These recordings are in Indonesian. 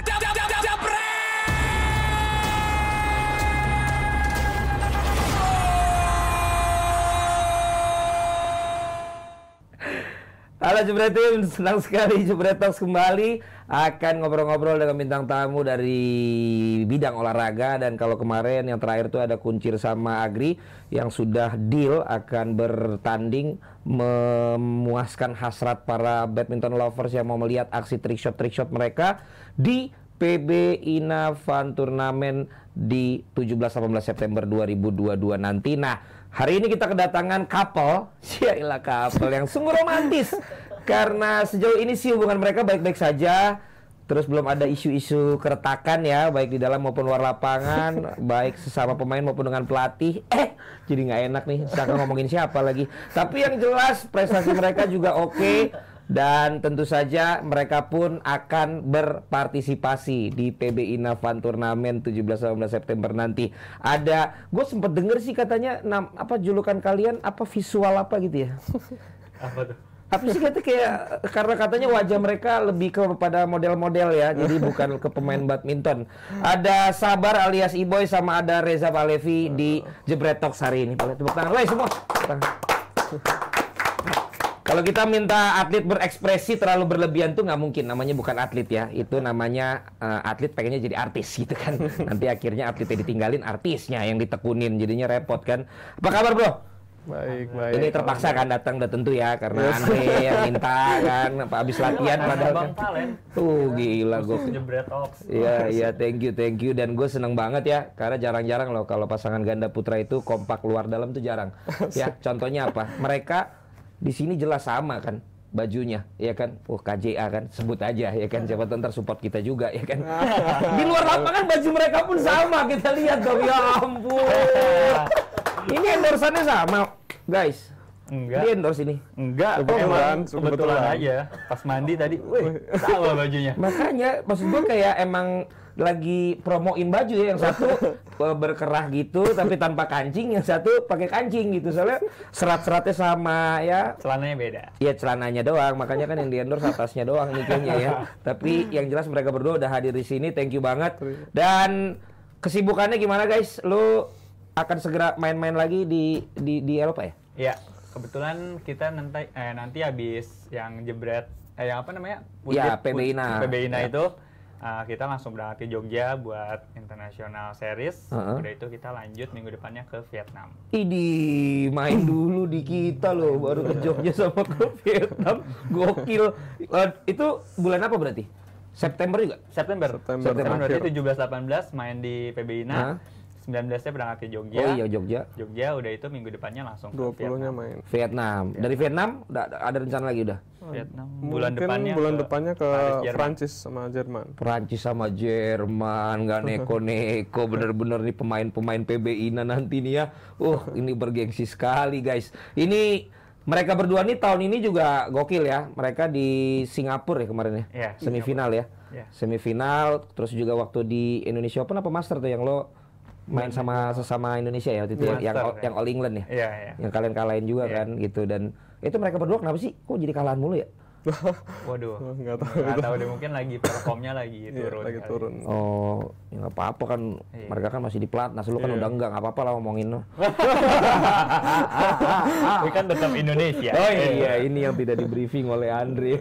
Halo Tim, senang sekali Jebret Talks kembali akan ngobrol-ngobrol dengan bintang tamu dari bidang olahraga dan kalau kemarin yang terakhir itu ada Kuncir sama Agri yang sudah deal akan bertanding memuaskan hasrat para badminton lovers yang mau melihat aksi trick shot trick shot mereka di PB Ina Fun Turnamen di 17-18 September 2022 nanti. Nah, hari ini kita kedatangan couple, siailah couple yang sungguh romantis. karena sejauh ini sih hubungan mereka baik-baik saja Terus belum ada isu-isu keretakan ya, baik di dalam maupun luar lapangan, baik sesama pemain maupun dengan pelatih. Eh, jadi nggak enak nih, sekarang ngomongin siapa lagi. Tapi yang jelas prestasi mereka juga oke. Okay dan tentu saja mereka pun akan berpartisipasi di PBI Navan Turnamen 17-18 September nanti. Ada, gue sempat denger sih katanya, nam, apa julukan kalian apa visual apa gitu ya? apa tuh? apa sih kata kayak karena katanya wajah mereka lebih ke kepada model-model ya jadi bukan ke pemain badminton ada Sabar alias Iboy sama ada Reza Palevi di Jebret Talks hari ini boleh tepuk tangan Woi semua kalau kita minta atlet berekspresi terlalu berlebihan tuh nggak mungkin namanya bukan atlet ya itu namanya uh, atlet pengennya jadi artis gitu kan nanti akhirnya atletnya ditinggalin artisnya yang ditekunin jadinya repot kan apa kabar bro Baik, nah, baik. Ini terpaksa kan datang udah tentu ya karena yes. aneh yang minta kan apa habis latihan iya, padahal kan. Tuh gila gue. Iya, iya, thank you, thank you dan gue seneng banget ya karena jarang-jarang loh kalau pasangan ganda putra itu kompak luar dalam tuh jarang. ya, contohnya apa? Mereka di sini jelas sama kan bajunya ya kan oh KJA kan sebut aja ya kan siapa tahu ntar support kita juga ya kan di luar lapangan baju mereka pun sama kita lihat dong ya ampun Ini endorseannya sama, guys. Enggak. Di endorse ini. Enggak. Kebetulan, kebetulan, kebetulan aja. Pas mandi tadi, wih, sama bajunya. Makanya maksud gue kayak emang lagi promoin baju ya yang satu berkerah gitu tapi tanpa kancing yang satu pakai kancing gitu soalnya serat-seratnya sama ya celananya beda iya celananya doang makanya kan yang di endorse atasnya doang nih kayaknya ya tapi yang jelas mereka berdua udah hadir di sini thank you banget dan kesibukannya gimana guys lu akan segera main-main lagi di di di Eropa ya? Iya. Kebetulan kita nanti eh, nanti habis yang jebret eh yang apa namanya? Putri, ya, PBINA. PBINA ya. itu uh, kita langsung berangkat ke Jogja buat international series. Uh-huh. Udah itu kita lanjut minggu depannya ke Vietnam. Idi main dulu di kita loh, baru ke Jogja sama ke Vietnam. Gokil. Uh, itu bulan apa berarti? September juga? September. September, September berarti 17 18 main di PBINA. Uh-huh 19-nya berangkat ke Jogja. Oh iya Jogja. Jogja udah itu minggu depannya langsung 20-nya main. Vietnam. Dari Vietnam udah ada rencana lagi udah. Oh, Vietnam. Bulan Mungkin depannya bulan ke depannya ke Paris, Prancis sama Jerman. Prancis sama Jerman nggak neko-neko bener-bener nih pemain-pemain PBI nah nanti nih ya. Uh, ini bergengsi sekali guys. Ini mereka berdua nih tahun ini juga gokil ya. Mereka di Singapura ya kemarin ya. Yeah, semifinal Singapura. ya. Yeah. Semifinal terus juga waktu di Indonesia Open apa Master tuh yang lo main sama sesama Indonesia ya waktu itu ya, Master, yang ya. yang All England ya. Iya, iya. Yang kalian kalahin juga iya. kan gitu dan itu mereka berdua kenapa sih kok jadi kalahan mulu ya? Waduh. Nggak tahu. Nggak tahu deh mungkin lagi performnya lagi iya, turun. Iya, lagi turun. Oh, ya nggak apa-apa kan. Iya. Mereka kan masih di plat. Nah, Lu kan iya. udah enggak nggak apa-apa lah ngomongin Ini kan tetap Indonesia. Oh iya, iya. ini yang tidak di briefing oleh Andri.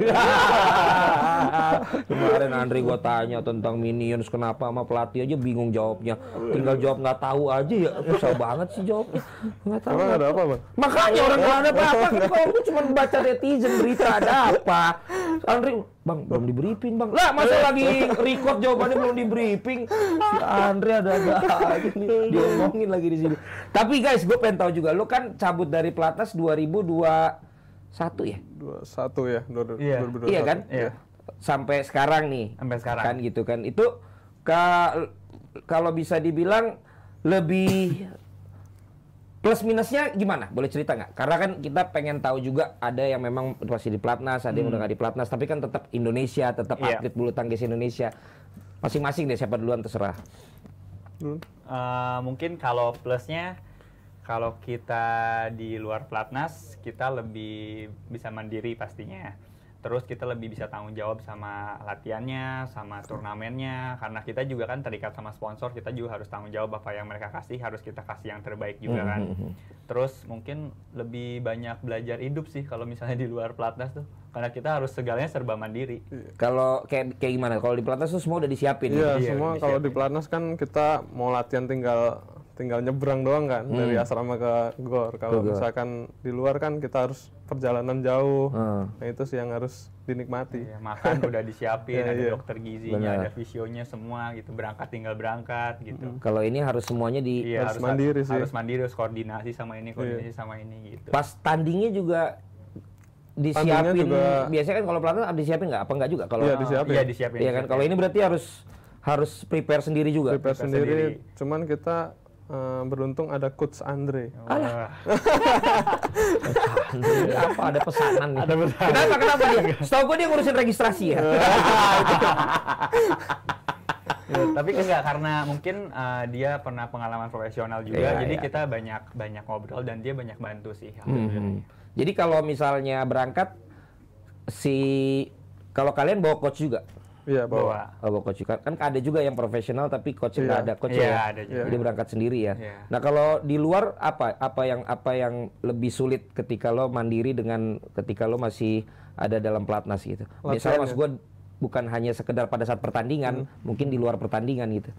Kemarin Andri gua tanya tentang Minions kenapa sama pelatih aja bingung jawabnya. Tinggal jawab nggak tahu aja ya. Susah banget sih jawabnya. Nggak tahu. Emang ada apa, Bang? Makanya orang nggak ada apa-apa. Kan kalau gua cuma baca netizen berita ada apa apa? Kan Andri, bang belum di briefing bang. Lah masa lagi record jawabannya belum di briefing. Si Andri ada ada ini nih diomongin lagi di sini. Tapi guys, gue pengen tahu juga, lo kan cabut dari Platas 2021 ya? 21 ya, dua, ya, dua, iya. iya kan? Iya. Sampai sekarang nih. Sampai sekarang. Kan gitu kan. Itu ke kalau bisa dibilang lebih Plus minusnya gimana? Boleh cerita nggak? Karena kan kita pengen tahu juga ada yang memang masih di pelatnas, ada yang hmm. udah nggak di pelatnas, tapi kan tetap Indonesia, tetap yeah. atlet bulu tangkis Indonesia. Masing-masing deh siapa duluan terserah. Hmm. Uh, mungkin kalau plusnya kalau kita di luar pelatnas kita lebih bisa mandiri pastinya terus kita lebih bisa tanggung jawab sama latihannya, sama turnamennya, karena kita juga kan terikat sama sponsor, kita juga harus tanggung jawab apa yang mereka kasih, harus kita kasih yang terbaik juga hmm, kan. Hmm, hmm. Terus mungkin lebih banyak belajar hidup sih kalau misalnya di luar pelatnas tuh, karena kita harus segalanya serba mandiri. Kalau kayak kayak gimana? Kalau di pelatnas tuh semua udah disiapin. Iya, ya? semua iya, kalau di pelatnas kan kita mau latihan tinggal tinggal nyebrang doang kan hmm. dari asrama ke gor. Kalau misalkan di luar kan kita harus perjalanan jauh. Hmm. Nah itu sih yang harus dinikmati. Ya, makan udah disiapin, ya, ada iya. dokter gizinya, Benar. ada visionya semua gitu. Berangkat tinggal berangkat gitu. Mm. Kalau ini harus semuanya di ya, harus, harus mandiri sih. Harus mandiri, harus koordinasi sama ini, iya. koordinasi yeah. sama ini gitu. Pas tandingnya juga disiapin. juga... Biasanya kan kalau pelatnas disiapin nggak? Apa nggak juga? Kalau iya disiapin. Iya disiapin. Iya kan. Kalau ini berarti harus harus prepare sendiri juga. Prepare, prepare sendiri, sendiri. Cuman kita Uh, beruntung ada coach Andre. Alah. apa ada pesanan nih? Ada pesanan. Kenapa kenapa dia? Setahu gue dia ngurusin registrasi ya. Iya, tapi enggak karena mungkin uh, dia pernah pengalaman profesional juga yeah, jadi yeah. kita banyak banyak ngobrol dan dia banyak bantu sih hmm. jadi kalau misalnya berangkat si kalau kalian bawa coach juga Iya, bawa. bawa. Bawa coach Kan ada juga yang profesional tapi coach iya. nggak yeah. ada coach yeah, ya. Ada juga. Jadi berangkat sendiri ya. Yeah. Nah, kalau di luar apa apa yang apa yang lebih sulit ketika lo mandiri dengan ketika lo masih ada dalam pelatnas gitu. Latihan, Misalnya ya. mas gue bukan hanya sekedar pada saat pertandingan, hmm. mungkin di luar pertandingan gitu.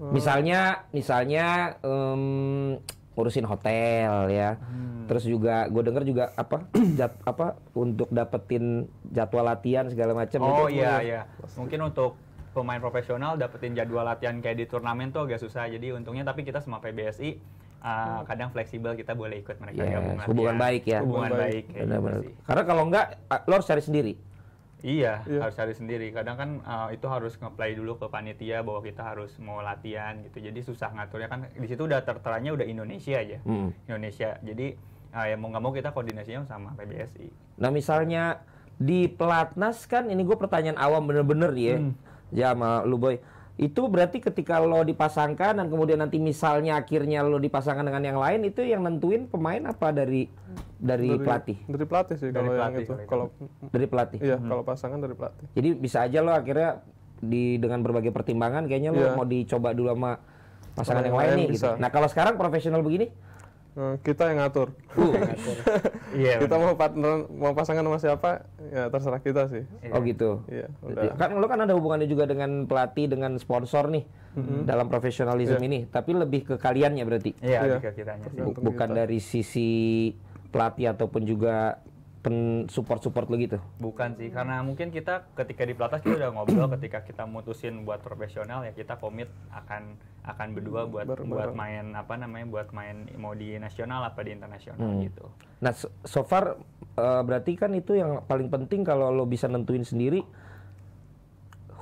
Oh. Misalnya misalnya um, ngurusin hotel ya. Hmm. Terus juga gue denger juga apa jat, apa untuk dapetin jadwal latihan segala macam. Oh iya iya. Mungkin untuk pemain profesional dapetin jadwal latihan kayak di turnamen tuh agak susah. Jadi untungnya tapi kita sama PBSI uh, eh, hmm. kadang fleksibel kita boleh ikut mereka yes. Hubungan baik ya. Hubungan, Hubungan baik. baik. Benar, gitu benar. Karena kalau enggak eh, lo harus cari sendiri. Iya, yeah. harus cari sendiri. Kadang kan uh, itu harus ngeplay dulu ke panitia bahwa kita harus mau latihan gitu. Jadi susah ngaturnya kan di situ udah terteranya udah Indonesia aja. Hmm. Indonesia. Jadi uh, ya mau nggak mau kita koordinasinya sama PBSI. Nah, misalnya di pelatnas kan ini gue pertanyaan awam bener-bener ya. Hmm. Ya sama lu boy itu berarti ketika lo dipasangkan dan kemudian nanti misalnya akhirnya lo dipasangkan dengan yang lain itu yang nentuin pemain apa dari dari, dari pelatih? Dari pelatih sih kalau pelatih, yang itu. Kalau dari pelatih. Iya, hmm. kalau pasangan dari pelatih. Jadi bisa aja lo akhirnya di dengan berbagai pertimbangan kayaknya yeah. lo iya. mau dicoba dulu sama pasangan yang, yang lain nih. Gitu. Nah, kalau sekarang profesional begini Eh, kita yang ngatur. Uh, iya. kita mau partner mau pasangan sama siapa ya terserah kita sih. Iya. Oh gitu. Iya. Yeah, Kan lo kan ada hubungannya juga dengan pelatih dengan sponsor nih mm-hmm. dalam profesionalisme yeah. ini, tapi lebih ke kaliannya berarti. Iya, yeah, iya. yeah. Bukan kita. dari sisi pelatih ataupun juga pen support support lo gitu? Bukan sih, karena mungkin kita ketika di pelatnas kita udah ngobrol, ketika kita mutusin buat profesional ya kita komit akan akan berdua buat Ber buat main apa namanya buat main mau di nasional apa di internasional hmm. gitu. Nah, so, so far uh, berarti kan itu yang paling penting kalau lo bisa nentuin sendiri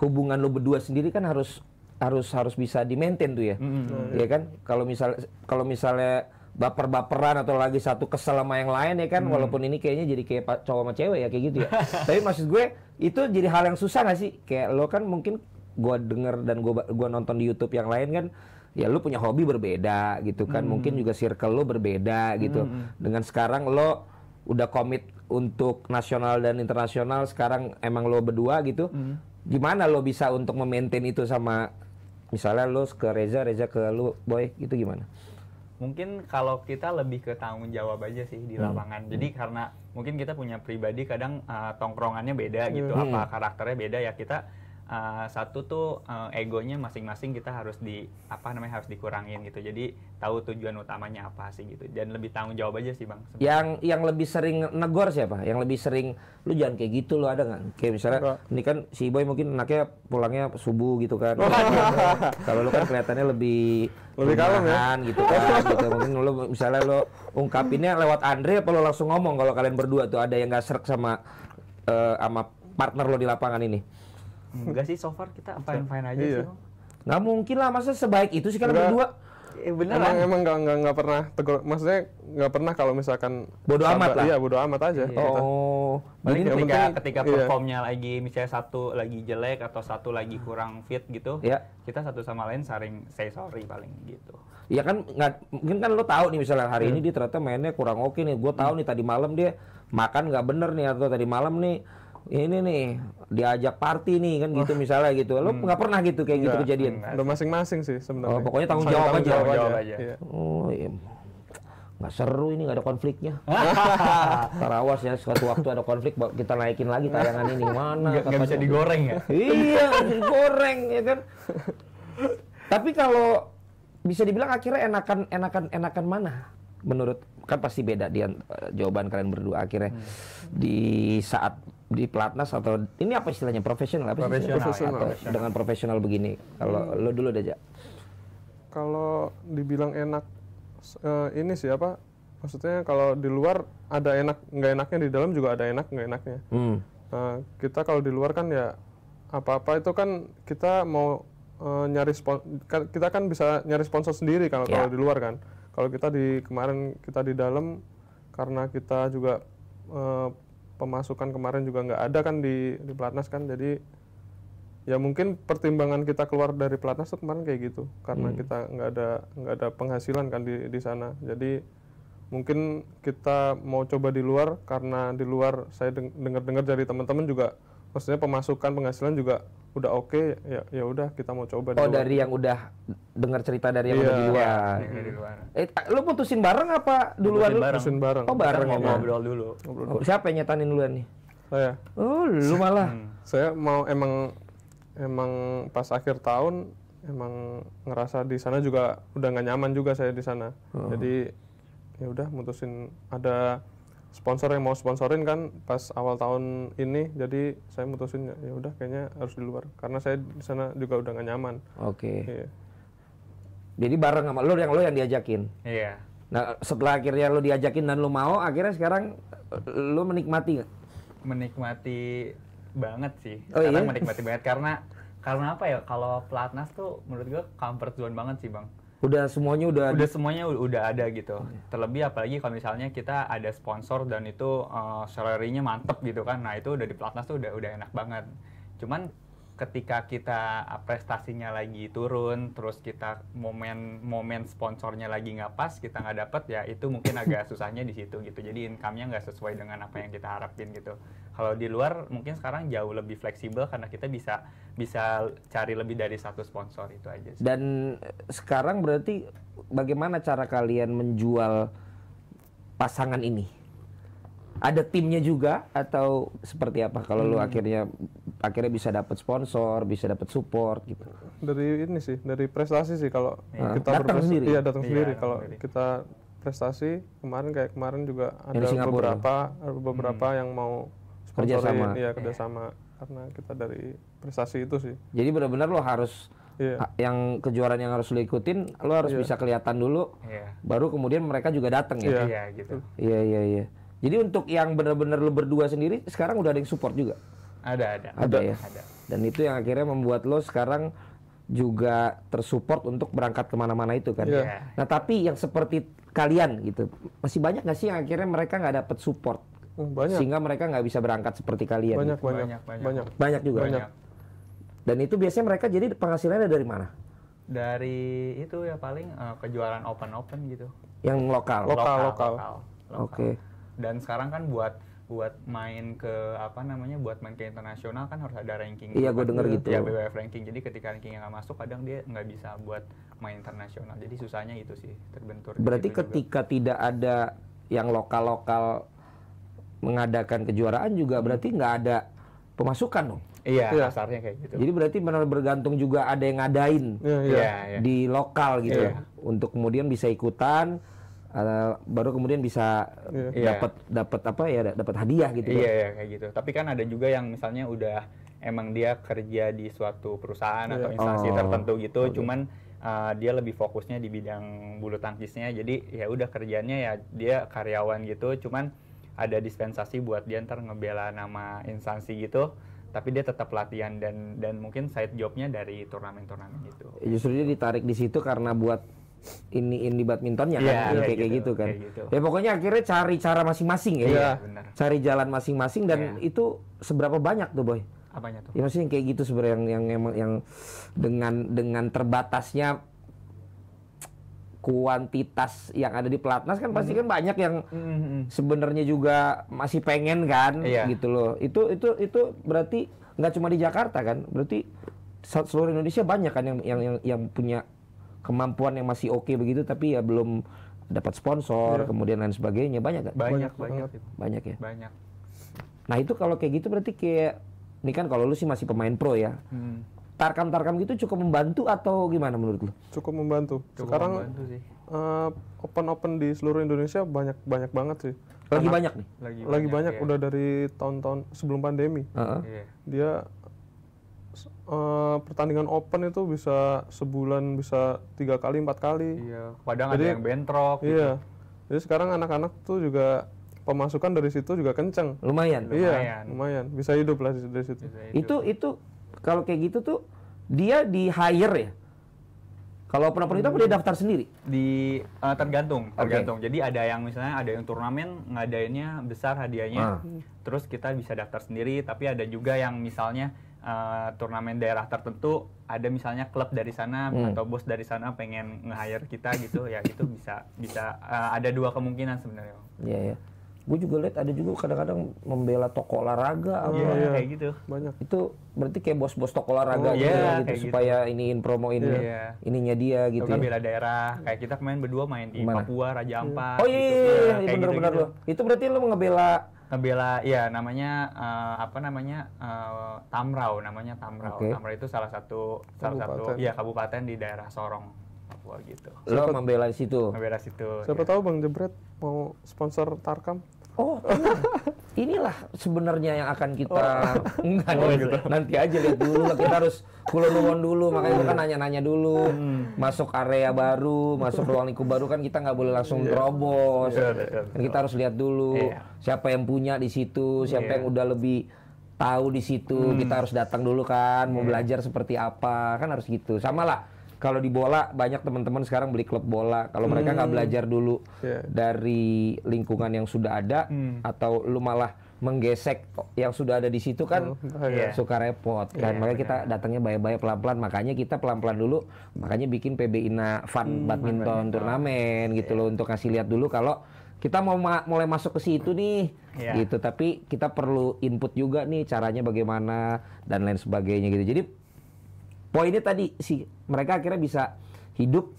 hubungan lo berdua sendiri kan harus harus harus bisa di maintain tuh ya, mm -hmm. ya kan? Kalau misal kalau misalnya baper-baperan atau lagi satu kesel sama yang lain ya kan hmm. walaupun ini kayaknya jadi kayak cowok sama cewek ya kayak gitu ya tapi maksud gue itu jadi hal yang susah gak sih kayak lo kan mungkin gue denger dan gue gua nonton di YouTube yang lain kan ya lo punya hobi berbeda gitu kan hmm. mungkin juga circle lo berbeda gitu hmm. dengan sekarang lo udah komit untuk nasional dan internasional sekarang emang lo berdua gitu hmm. gimana lo bisa untuk memaintain itu sama misalnya lo ke Reza Reza ke lo boy gitu gimana mungkin kalau kita lebih ke tanggung jawab aja sih di hmm. lapangan. Hmm. Jadi karena mungkin kita punya pribadi kadang uh, tongkrongannya beda gitu, hmm. apa karakternya beda ya kita uh, satu tuh uh, egonya masing-masing kita harus di apa namanya harus dikurangin gitu jadi tahu tujuan utamanya apa sih gitu dan lebih tanggung jawab aja sih bang sebenernya. yang yang lebih sering negor siapa yang lebih sering lu jangan kayak gitu lu ada nggak kayak misalnya Enggak. ini kan si boy mungkin anaknya pulangnya subuh gitu kan oh. kalau lu kan kelihatannya lebih lebih kalem ya gitu kan gitu mungkin lu misalnya lu ungkapinnya lewat Andre apa lu langsung ngomong kalau kalian berdua tuh ada yang gak serak sama uh, sama partner lo di lapangan ini Hmm. Enggak sih, so far kita fine fine aja iya. sih. Nggak mungkin lah, masa sebaik itu sih kan berdua. Eh, emang, emang gak, gak, gak pernah tegur, maksudnya gak pernah kalau misalkan bodo amat lah iya bodo amat aja Yeah. oh paling ketika, penting, ketika iya. performnya iya. lagi misalnya satu lagi jelek atau satu lagi kurang fit gitu iya. kita satu sama lain saring say sorry paling gitu iya kan nggak mungkin kan lo tahu nih misalnya hari hmm. ini dia ternyata mainnya kurang oke nih gue tahu hmm. nih tadi malam dia makan nggak bener nih atau tadi malam nih ini nih diajak party nih kan gitu oh. misalnya gitu. Lo hmm. nggak hmm. pernah gitu kayak Enggak, gitu kejadian? Udah masing-masing sih sebenarnya. Oh, pokoknya tanggung jawab aja. Tanggung jawab aja. Iya. Oh iya nggak seru ini nggak ada konfliknya. Terawas ya suatu waktu ada konflik kita naikin lagi tayangan ini mana? Gak bisa digoreng ya? iya digoreng ya kan. Tapi kalau bisa dibilang akhirnya enakan enakan enakan mana? menurut kan pasti beda dia eh, jawaban kalian berdua akhirnya hmm. di saat di pelatnas atau ini apa istilahnya profesional apa profesional, profesional atau profesional. dengan profesional begini kalau hmm. lo dulu aja kalau dibilang enak uh, ini siapa maksudnya kalau di luar ada enak nggak enaknya di dalam juga ada enak nggak enaknya hmm. uh, kita kalau di luar kan ya apa apa itu kan kita mau uh, nyari sponsor kan, kita kan bisa nyari sponsor sendiri kalau yeah. kalau ya. di luar kan kalau kita di kemarin kita di dalam karena kita juga eh, pemasukan kemarin juga nggak ada kan di di pelatnas kan jadi ya mungkin pertimbangan kita keluar dari pelatnas itu kemarin kayak gitu karena hmm. kita nggak ada nggak ada penghasilan kan di di sana jadi mungkin kita mau coba di luar karena di luar saya dengar-dengar dari teman-teman juga maksudnya pemasukan penghasilan juga udah oke okay, ya ya udah kita mau coba oh dari yang udah dengar cerita dari yang yeah. Iya. di luar, yeah, hmm. Eh, lu putusin bareng apa duluan putusin bareng. putusin bareng oh bareng ya? ngobrol ya dulu oh, siapa yang nyetanin duluan nih saya oh, oh lu malah hmm. saya mau emang emang pas akhir tahun emang ngerasa di sana juga udah nggak nyaman juga saya di sana oh. jadi ya udah mutusin ada sponsor yang mau sponsorin kan pas awal tahun ini jadi saya mutusin ya udah kayaknya harus di luar karena saya di sana juga udah gak nyaman. Oke. Okay. Iya. Yeah. Jadi bareng sama lo yang lo yang diajakin. Iya. Yeah. Nah setelah akhirnya lo diajakin dan lo mau akhirnya sekarang eh, lo menikmati Menikmati banget sih. Oh, iya? menikmati banget karena karena apa ya kalau pelatnas tuh menurut gue comfort zone banget sih bang udah semuanya udah udah semuanya udah ada gitu okay. terlebih apalagi kalau misalnya kita ada sponsor dan itu uh, eh, salary mantep gitu kan nah itu udah di platnas tuh udah udah enak banget cuman ketika kita ah, prestasinya lagi turun, terus kita momen-momen sponsornya lagi nggak pas, kita nggak dapet ya itu mungkin agak susahnya di situ gitu. Jadi income-nya nggak sesuai dengan apa yang kita harapin gitu. Kalau di luar mungkin sekarang jauh lebih fleksibel karena kita bisa bisa cari lebih dari satu sponsor itu aja. Sih. Dan sekarang berarti bagaimana cara kalian menjual pasangan ini? Ada timnya juga atau seperti apa kalau hmm. lu akhirnya akhirnya bisa dapat sponsor, bisa dapat support gitu. Dari ini sih, dari prestasi sih kalau iya. iya, ya. kita datang sendiri. Iya, datang ya, sendiri kalau sendiri. kita prestasi kemarin kayak kemarin juga ada beberapa Singapura. beberapa beberapa hmm. yang mau kerja sama, Iya, kerjasama iya. yeah. karena kita dari prestasi itu sih. Jadi benar-benar lo harus yeah. yang kejuaraan yang harus lo ikutin, lo harus yeah. bisa kelihatan dulu, yeah. baru kemudian mereka juga datang ya. Iya yeah. gitu. Iya yeah, iya yeah, iya. Jadi untuk yang benar-benar lo berdua sendiri, sekarang udah ada yang support juga. Ada, ada. Ada, ya. Ada. Dan itu yang akhirnya membuat lo sekarang juga tersupport untuk berangkat kemana-mana itu kan. Yeah. Nah tapi yang seperti kalian gitu, masih banyak nggak sih yang akhirnya mereka nggak dapat support? Hmm, banyak. Sehingga mereka nggak bisa berangkat seperti kalian. Banyak, gitu. banyak, banyak, banyak. Banyak juga. Banyak. Dan itu biasanya mereka jadi penghasilannya dari mana? Dari itu ya paling uh, kejuaraan open-open gitu. Yang lokal. Lokal, lokal. lokal. lokal. Oke. Okay. Dan sekarang kan buat buat main ke apa namanya buat main ke internasional kan harus ada ranking iya gue gitu. denger gitu ya BWF ranking jadi ketika rankingnya nggak masuk kadang dia nggak bisa buat main internasional jadi susahnya itu sih terbentur berarti ketika juga. tidak ada yang lokal lokal mengadakan kejuaraan juga berarti nggak ada pemasukan dong iya itu iya. dasarnya kayak gitu jadi berarti benar bergantung juga ada yang ngadain iya, iya. di iya. lokal gitu iya. untuk kemudian bisa ikutan uh, baru kemudian bisa yeah. Iya. dapat dapat apa ya dapat hadiah gitu ya yeah, yeah, kayak gitu tapi kan ada juga yang misalnya udah emang dia kerja di suatu perusahaan yeah. atau iya. instansi oh. tertentu gitu okay. cuman uh, dia lebih fokusnya di bidang bulu tangkisnya jadi ya udah kerjanya ya dia karyawan gitu cuman ada dispensasi buat dia ntar ngebela nama instansi gitu tapi dia tetap latihan dan dan mungkin side jobnya dari turnamen-turnamen gitu. Ya, justru dia ditarik di situ karena buat ini ini badmintonnya kan yeah, kayak, kayak gitu, gitu kan kayak gitu. ya pokoknya akhirnya cari cara masing-masing ya, yeah, iya, iya. cari jalan masing-masing dan yeah. itu seberapa banyak tuh boy apanya tuh ya maksudnya kayak gitu sebenarnya yang yang emang yang dengan dengan terbatasnya kuantitas yang ada di pelatnas kan pasti hmm. kan banyak yang hmm, hmm, sebenarnya juga masih pengen kan yeah. gitu loh itu itu itu berarti nggak cuma di Jakarta kan berarti seluruh Indonesia banyak kan yang yang, yang punya kemampuan yang masih oke okay begitu tapi ya belum dapat sponsor yeah. kemudian lain sebagainya banyak kan banyak banyak banyak, banyak ya banyak nah itu kalau kayak gitu berarti kayak ini kan kalau lu sih masih pemain pro ya hmm. tarkam tarkam gitu cukup membantu atau gimana menurut lu cukup membantu cukup sekarang membantu sih. Uh, eh, open open di seluruh Indonesia banyak banyak banget sih lagi Anak, banyak nih lagi, lagi banyak, banyak ya. udah dari tahun-tahun sebelum pandemi uh -huh. yeah. dia Eh, pertandingan open itu bisa sebulan bisa tiga kali empat kali iya Padahal ada yang bentrok iya gitu. jadi sekarang anak-anak tuh juga pemasukan dari situ juga kenceng lumayan iya lumayan, lumayan. bisa hidup lah dari situ itu itu kalau kayak gitu tuh dia di hire ya kalau pernah open itu dia hmm. daftar sendiri? Di uh, tergantung, tergantung. Okay. Jadi ada yang misalnya ada yang turnamen ngadainnya besar hadiahnya. Ah. Hmm. Terus kita bisa daftar sendiri, tapi ada juga yang misalnya uh, turnamen daerah tertentu ada misalnya klub dari sana hmm. atau bos dari sana pengen nge-hire kita gitu ya itu bisa bisa uh, ada dua kemungkinan sebenarnya. Iya yeah, iya. Yeah. Gue juga lihat ada juga kadang-kadang membela toko olahraga iya, apa yeah, kayak gitu. Banyak. Itu berarti kayak bos-bos toko olahraga oh, gitu yeah, ya, gitu, gitu supaya gitu. iniin promo yeah. yeah. ininya dia gitu. Kan ya. bela daerah kayak kita kemarin berdua main di Mana? Papua Raja Ampat. Oh iya, gitu. iya, iya, iya benar-benar gitu, gitu. lo. Itu berarti lo ngebela ngebela ya namanya uh, apa namanya uh, Tamrau namanya Tamrau. Okay. Tamrau itu salah satu kabupaten. salah satu ya kabupaten di daerah Sorong Papua gitu. Lo membela situ. Membela situ. Siapa ya. tahu Bang Jebret mau sponsor Tarkam? Oh, iya. Inilah sebenarnya yang akan kita oh. enggak oh, gitu. nanti aja lihat dulu kita harus kulon dulu makanya kan nanya-nanya dulu hmm. masuk area baru masuk ruang lingkup baru kan kita nggak boleh langsung yeah. terobos yeah, yeah, yeah. Kan kita harus lihat dulu yeah. siapa yang punya di situ siapa yeah. yang iya. udah lebih tahu di situ hmm. kita harus datang dulu kan mau yeah. belajar seperti apa kan harus gitu sama lah kalau di bola banyak teman-teman sekarang beli klub bola. Kalau mereka nggak hmm. belajar dulu yeah. dari lingkungan yang sudah ada hmm. atau lu malah menggesek yang sudah ada di situ kan oh, yeah. Oh, iya. suka repot kan. Yeah, makanya kita datangnya bayar-bayar pelan-pelan. Makanya kita pelan-pelan dulu. Makanya bikin PBINA Fun hmm, Badminton Turnamen yeah. gitu loh untuk kasih lihat dulu kalau kita mau ma mulai masuk ke situ nih yeah. gitu tapi kita perlu input juga nih caranya bagaimana dan lain sebagainya gitu jadi poinnya tadi sih mereka akhirnya bisa hidup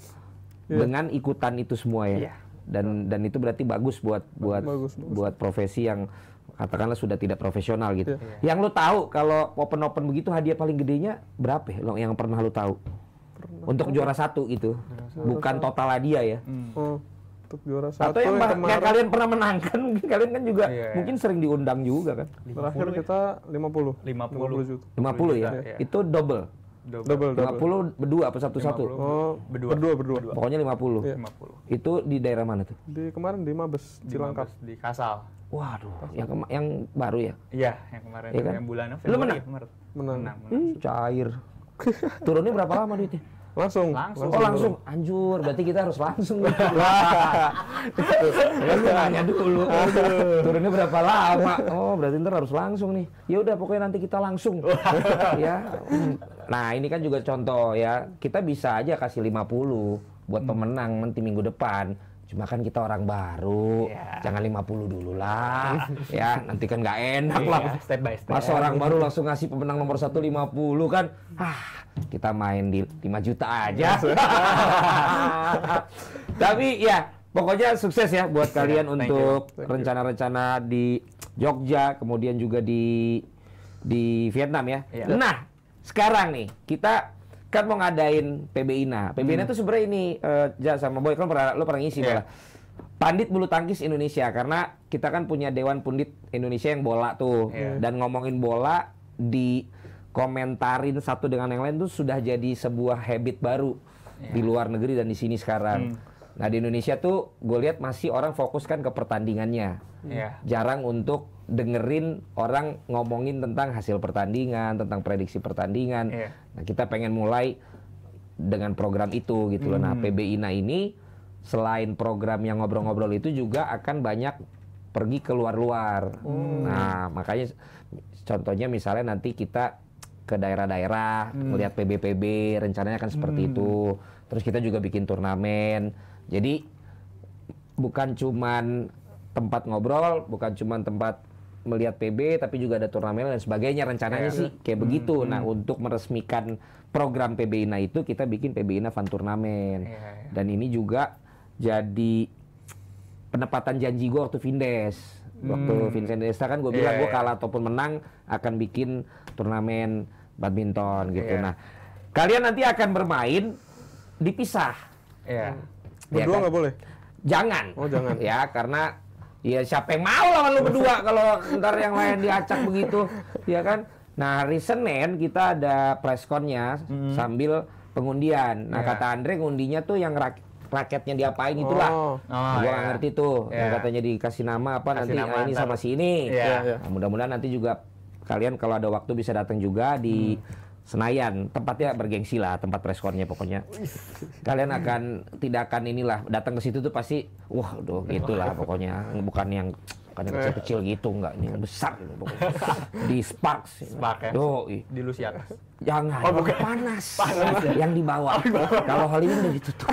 yeah. dengan ikutan itu semua ya. Yeah. Dan dan itu berarti bagus buat buat bagus, bagus. buat profesi yang katakanlah sudah tidak profesional gitu. Yeah. Iya. Yang lu tahu kalau open open begitu hadiah paling gedenya berapa ya? Lo yang pernah lu tahu? Pernah. Untuk juara satu itu Juara Bukan satu. total hadiah ya. Hmm. Oh untuk juara satu atau yang, yang, yang kalian pernah menangkan mungkin kalian kan juga yeah. Iya. mungkin sering diundang juga kan terakhir kita 50 50 50, 50 juta puluh ya, ya. itu double double, double, 50 berdua apa satu-satu? Oh, berdua. Berdua, berdua. Pokoknya 50. Yeah. 50. Itu di daerah mana tuh? Di kemarin di Mabes Cilangkap. Di, di Kasal. Waduh, Kasal. yang yang baru ya? Iya, yang kemarin ya kan? yang bulan Februari. Lu iya, Menang. menang. menang. menang. Hmm, cair. Turunnya berapa lama duitnya? Langsung. Langsung. Oh, langsung. Anjur, berarti kita harus langsung. Lu nanya dulu. Turunnya berapa lama? Oh, berarti ntar harus langsung nih. Ya udah pokoknya nanti kita langsung. ya. Nah, ini kan juga contoh ya. Kita bisa aja kasih 50 buat hmm. pemenang nanti minggu depan Cuma kan kita orang baru, yeah. jangan 50 dulu lah, ya nanti kan nggak enak yeah, lah. Iya, step by step. Masa orang baru langsung ngasih pemenang nomor satu 50 kan, ah kita main di 5 juta aja. Iya, Tapi ya pokoknya sukses ya buat iya, kalian yeah, untuk rencana-rencana di Jogja, kemudian juga di di Vietnam ya. Yeah. Nah sekarang nih kita kan mau ngadain nah PBINA hmm. tuh sebenarnya ini uh, sama Boy kan pernah lo pernah ngisi yeah. Pandit bulu tangkis Indonesia karena kita kan punya Dewan Pundit Indonesia yang bola tuh yeah. dan ngomongin bola di komentarin satu dengan yang lain tuh sudah jadi sebuah habit baru yeah. di luar negeri dan di sini sekarang. Hmm. Nah di Indonesia tuh gue lihat masih orang fokus kan ke pertandingannya, yeah. jarang untuk dengerin orang ngomongin tentang hasil pertandingan, tentang prediksi pertandingan. Yeah. Nah, kita pengen mulai dengan program itu gitu loh. Nah, hmm. Nah, PBINA ini selain program yang ngobrol-ngobrol itu juga akan banyak pergi keluar-luar. Hmm. Nah, makanya contohnya misalnya nanti kita ke daerah-daerah hmm. melihat PBPB, rencananya akan seperti hmm. itu. Terus kita juga bikin turnamen. Jadi bukan cuman tempat ngobrol, bukan cuman tempat melihat PB tapi juga ada turnamen dan sebagainya rencananya yeah. sih kayak hmm, begitu. Hmm. Nah, hmm. untuk meresmikan program PB INA itu kita bikin PB INA Fan Turnamen. Yeah, yeah. Dan ini juga jadi penempatan janji gue waktu Vindes. Waktu hmm. Vincent Desta kan gue iya, bilang yeah, gue iya, iya. kalah yeah. ataupun menang akan bikin turnamen badminton gitu. Yeah. Nah, kalian nanti akan bermain dipisah. Yeah. Berdua kan? nggak kan? boleh. Jangan. Oh, jangan. ya, karena Iya siapa yang mau lawan lu berdua kalau ntar yang lain diacak begitu, ya kan? Nah hari Senin kita ada pressconnya hmm. sambil pengundian. Nah yeah. kata Andre ngundinya tuh yang rak raketnya diapain itulah. Oh, oh, gua yeah. ngerti tuh. Yeah. Yang iya. katanya dikasih nama apa Kasih nanti nama ah, ini ini sama si ini. Yeah. Nah, mudah-mudahan nanti juga kalian kalau ada waktu bisa datang juga di hmm. Senayan, tempatnya bergengsi lah, tempat preskonnya pokoknya. Kalian akan tidak akan inilah datang ke situ tuh pasti, wah, aduh, gitulah pokoknya, bukan yang bukan kecil-kecil gitu enggak, ini yang besar gitu, pokoknya. di Sparks. Spark ya? di Lusia. Jangan, oh, bukan. panas. panas ya? yang dibawa. Oh, Kalau Hollywood udah ditutup.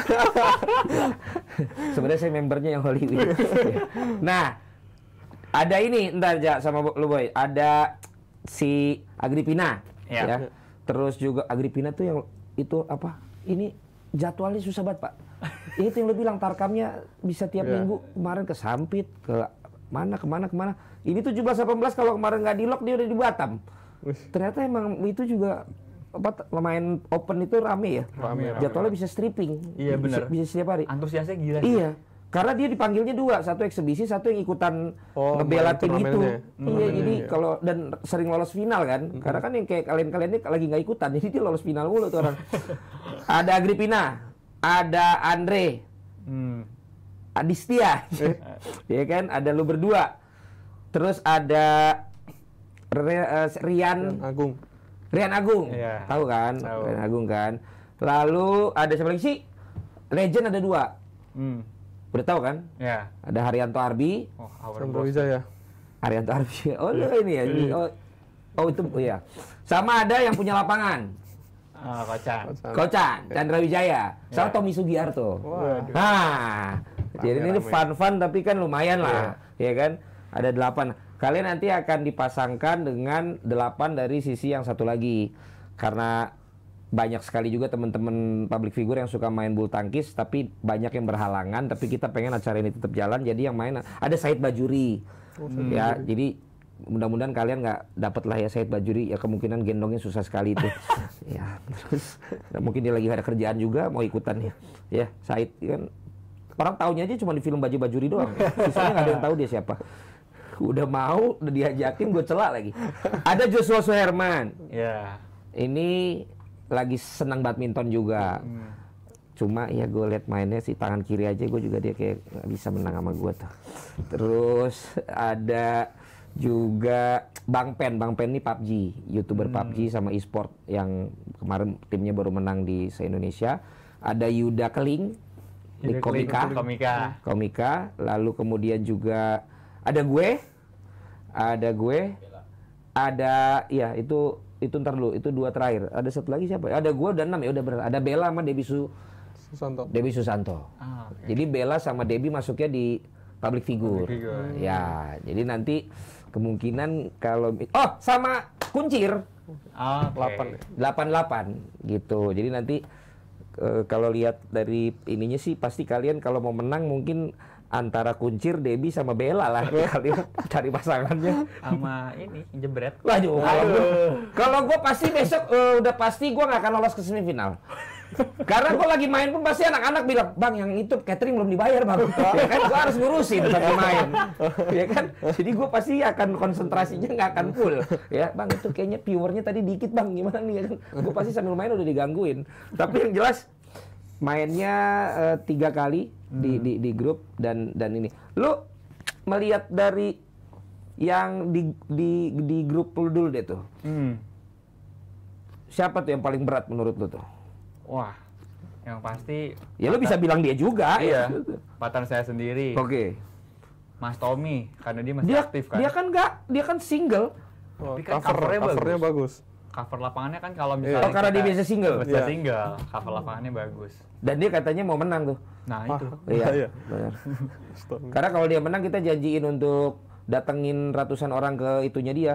Sebenarnya saya membernya yang Hollywood. nah, ada ini ntar ja sama lu boy, ada si Agripina. Iya. Ya. ya Terus juga Agripina tuh yang itu apa? Ini jadwalnya susah banget, Pak. ini tuh yang lu bilang tarkamnya bisa tiap yeah. minggu. Kemarin ke Sampit, ke mana kemana kemana. Ini tuh 17 18 kalau kemarin nggak di lock dia udah di Batam. Wih. Ternyata emang itu juga apa lumayan open itu rame ya. Rame, rame, Jadwalnya rame. bisa stripping. Iya benar. Bisa, bisa setiap hari. Antusiasnya gila. Iya. Sih. Karena dia dipanggilnya dua, satu eksebisi, satu yang ikutan oh, ngebela tim itu. Iya, hmm. jadi iya, iya. kalau dan sering lolos final kan. Hmm. Karena kan yang kayak kalian-kalian ini lagi nggak ikutan, jadi dia lolos final mulu tuh orang. ada Agripina, ada Andre, hmm. Adistia, ya kan? Ada lu berdua. Terus ada eh, Rian Agung. Rian Agung, yeah. tahu kan? Tau. Rian Agung kan. Lalu ada siapa lagi sih? Legend ada dua. Hmm. Udah tahu kan? Yeah. Ada Haryanto Arbi. Oh, Sambro Wijaya. Haryanto Arbi. Oh, ini ya. Iya. Oh, oh itu oh, ya. Sama ada yang punya lapangan. Ah, oh, Kocan. Kocan, Chandra Wijaya. Ya. Sama Tommy Sugiarto. Waduh. Nah, jadi ini fun-fun tapi kan lumayan lah, Iya ya kan? Ada delapan. Kalian nanti akan dipasangkan dengan delapan dari sisi yang satu lagi. Karena banyak sekali juga teman-teman public figure yang suka main bulu tangkis tapi banyak yang berhalangan tapi kita pengen acara ini tetap jalan jadi yang main ada Said Bajuri hmm. ya jadi mudah-mudahan kalian nggak dapat lah ya Said Bajuri ya kemungkinan gendongnya susah sekali itu ya terus mungkin dia lagi ada kerjaan juga mau ikutan ya ya Said kan orang tahunya aja cuma di film Baju Bajuri doang sisanya nggak ada yang tahu dia siapa udah mau udah diajakin gue celak lagi ada Joshua Suherman ya yeah. ini lagi senang badminton juga. Hmm. Cuma ya gue liat mainnya si tangan kiri aja gue juga dia kayak gak bisa menang sama gue tuh. Terus ada juga Bang Pen, Bang Pen ini PUBG, youtuber hmm. PUBG sama e-sport yang kemarin timnya baru menang di se-Indonesia. Ada Yuda Keling Yuda di Komika. Keling, Komika. Komika, lalu kemudian juga ada gue, ada gue, ada ya itu itu ntar dulu itu dua terakhir ada satu lagi siapa ada gue dan enam ya udah benar ada Bella sama Debi Su Susanto Debi Susanto ah, okay. jadi Bella sama Debi masuknya di public figure, public figure. ya jadi nanti kemungkinan kalau oh sama kuncir ah, delapan ya? delapan gitu jadi nanti eh, kalau lihat dari ininya sih pasti kalian kalau mau menang mungkin antara kuncir Debi sama Bella lah kali cari pasangannya sama ini jebret Waduh, kalau gue pasti besok uh, udah pasti gue nggak akan lolos ke semifinal karena gue lagi main pun pasti anak-anak bilang, bang yang itu catering belum dibayar bang. Oh. ya kan gue harus ngurusin sampai main. Oh. ya kan? Jadi gue pasti akan konsentrasinya nggak akan full. Ya bang itu kayaknya viewernya tadi dikit bang, gimana nih? Ya kan? Gue pasti sambil main udah digangguin. Tapi yang jelas mainnya uh, tiga kali di, hmm. di di grup dan dan ini. Lu melihat dari yang di di di grup lu dulu deh tuh. Hmm. Siapa tuh yang paling berat menurut lu tuh? Wah, yang pasti Ya lu bisa bilang dia juga iya, ya. saya sendiri. Oke. Okay. Mas Tommy karena dia masih dia, aktif kan. Dia kan enggak, dia kan single. Oh, kan cover, covernya, covernya bagus. bagus cover lapangannya kan kalau iya. misalnya oh, karena dia bisa single bisa yeah. single cover lapangannya bagus dan dia katanya mau menang tuh nah ah, itu iya, iya. iya. karena kalau dia menang kita janjiin untuk datengin ratusan orang ke itunya dia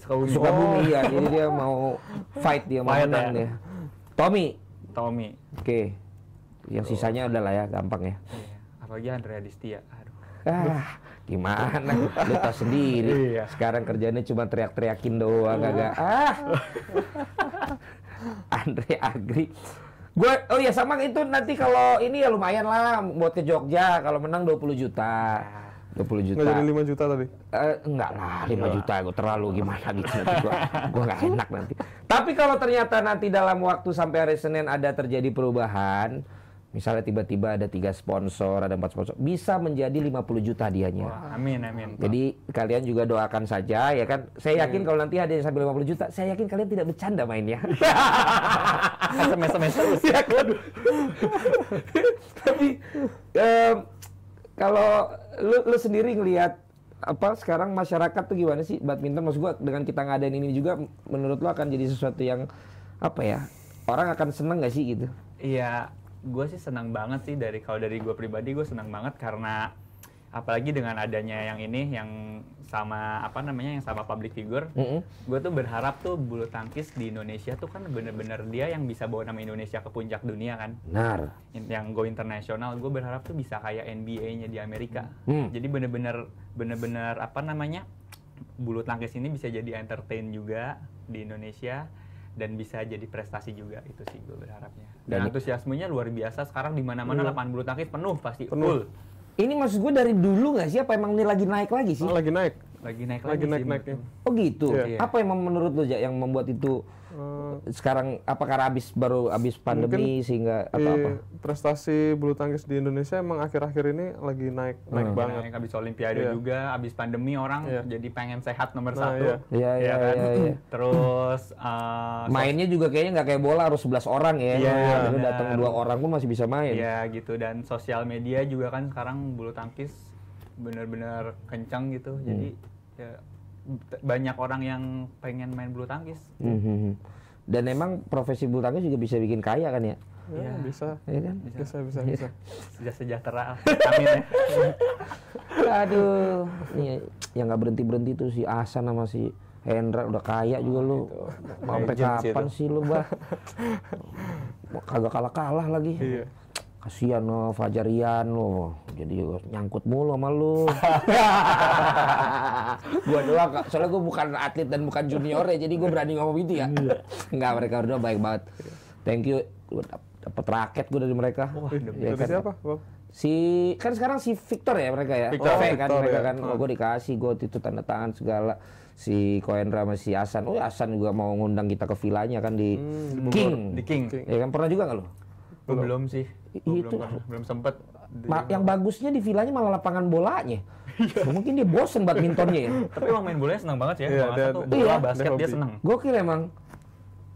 suka Sukabumi, Sukabumi iya. oh. ya jadi dia mau fight dia mau menang ya. Tommy Tommy oke okay. yang sisanya udah lah ya gampang ya apalagi Andrea Distia aduh ah gimana lu tau sendiri iya. sekarang kerjanya cuma teriak-teriakin doang iya. gak ah Andre Agri gue oh ya sama itu nanti kalau ini ya lumayan lah buat ke Jogja kalau menang 20 juta dua puluh juta. Enggak jadi lima juta tadi? Eh, enggak lah, lima iya. juta gue terlalu gimana gitu nanti gua, gua gak enak nanti. Tapi kalau ternyata nanti dalam waktu sampai hari Senin ada terjadi perubahan, Misalnya tiba-tiba ada tiga sponsor, ada empat sponsor, bisa menjadi 50 juta dianya. Wah, amin, amin. Jadi kalian juga doakan saja ya kan. Saya yakin hmm. kalau nanti hadiahnya sampai 50 juta, saya yakin kalian tidak bercanda mainnya. SMS-SMS terus ya kan. Tapi um, kalau lu, lu sendiri ngelihat apa sekarang masyarakat tuh gimana sih badminton maksud gua dengan kita ngadain ini juga menurut lu akan jadi sesuatu yang apa ya? Orang akan seneng gak sih gitu? Iya, gue sih senang banget sih dari kalau dari gue pribadi gue senang banget karena apalagi dengan adanya yang ini yang sama apa namanya yang sama public figure mm -hmm. gue tuh berharap tuh bulu tangkis di Indonesia tuh kan bener-bener dia yang bisa bawa nama Indonesia ke puncak dunia kan benar yang go internasional gue berharap tuh bisa kayak NBA-nya di Amerika mm. jadi bener-bener bener-bener apa namanya bulu tangkis ini bisa jadi entertain juga di Indonesia dan bisa jadi prestasi juga itu sih gue berharapnya. Dan nah, antusiasmenya luar biasa sekarang di mana-mana iya. lapangan bulu tangkis penuh pasti penuh. Full. Ini maksud gue dari dulu nggak sih apa emang ini lagi naik lagi sih? Oh, lagi naik. Lagi naik lagi, lagi naik naiknya. Oh gitu. Yeah. Iya. Apa yang menurut lo ya, yang membuat itu Eh, sekarang apa karena habis baru habis pandemi Mungkin sehingga apa apa? Prestasi bulu tangkis di Indonesia emang akhir-akhir ini lagi naik hmm. naik banget. Naik habis olimpiade yeah. juga, habis pandemi orang yeah. jadi pengen sehat nomor nah, satu. Iya iya iya. iya, kan? iya, iya. Terus uh, mainnya juga kayaknya nggak kayak bola harus 11 orang ya. Iya. Yeah, datang dua orang pun masih bisa main. ya yeah, gitu dan sosial media juga kan sekarang bulu tangkis bener-bener kencang gitu. Hmm. Jadi ya banyak orang yang pengen main bulu tangkis. Mm -hmm. Dan emang profesi bulu tangkis juga bisa bikin kaya kan ya? ya iya, ya bisa. Ya kan? Bisa, bisa, bisa. bisa. sejahtera. Amin ya. Aduh, nih yang nggak berhenti berhenti tuh si Asan sama si Hendra udah kaya juga oh, lu. Gitu. Sampai kapan gitu. sih lu, bah? Kagak kalah-kalah lagi. Iya kasihan lo oh, Fajarian lo oh, jadi nyangkut mulu sama lo gua doang soalnya gue bukan atlet dan bukan junior ya jadi gue berani ngomong gitu ya iya. enggak mereka udah baik banget thank you Gue dapet raket gua dari mereka wah ya, kan, siapa si kan sekarang si Victor ya mereka ya Victor, oh, kan Victor kan mereka ya. kan oh, gua dikasih gue itu tanda tangan segala si Koendra sama si Hasan. Oh, Hasan juga mau ngundang kita ke vilanya kan di, hmm, King. Di King. Ya kan pernah juga nggak lo? Belum, belum sih. Itu belum, belum sempet. Ma yang bagusnya di villanya malah lapangan bolanya. Iya. Mungkin dia bosen badmintonnya ya. Tapi emang main bolanya senang banget ya. Yeah, dan, tuh bola iya, basket dia senang. Gokil emang.